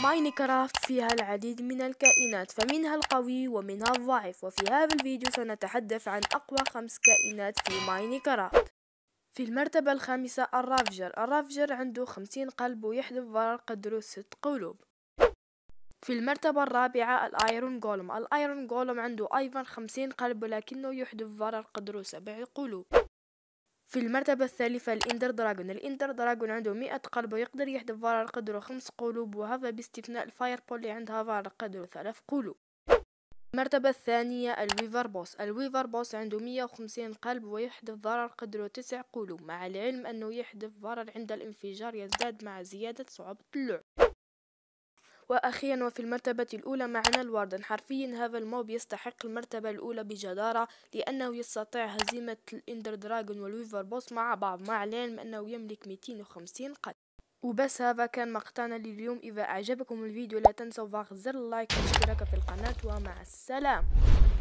ماينكرافت فيها العديد من الكائنات فمنها القوي ومنها الضعيف وفي هذا الفيديو سنتحدث عن أقوى خمس كائنات في ماينكرافت في المرتبة الخامسة الرافجر الرافجر عنده خمسين قلب ويحذف ضرر قدره ست قلوب في المرتبة الرابعة الأيرون جولم الأيرون جولم عنده أيضا خمسين قلب لكنه يحذف ضرر قدره سبع قلوب في المرتبة الثالثة الإندر دراجون الإندر دراجون عنده مئة قلب ويقدر يحذف فارا قدره خمس قلوب وهذا باستثناء الفاير بول اللي عندها فارا قدره ثلاث قلوب المرتبة الثانية الويفر بوس الويفر بوس عنده 150 قلب ويحدث ضرر قدره 9 قلوب مع العلم أنه يحدث ضرر عند الانفجار يزداد مع زيادة صعوبة اللعب وأخيرا وفي المرتبة الأولى معنا الواردن حرفيا هذا الموب يستحق المرتبة الأولى بجدارة لأنه يستطيع هزيمة الإندر دراجون والويفر بوس مع بعض مع العلم أنه يملك 250 قتل وبس هذا كان مقطعنا لليوم إذا أعجبكم الفيديو لا تنسوا ضغط زر اللايك والاشتراك في القناة ومع السلامة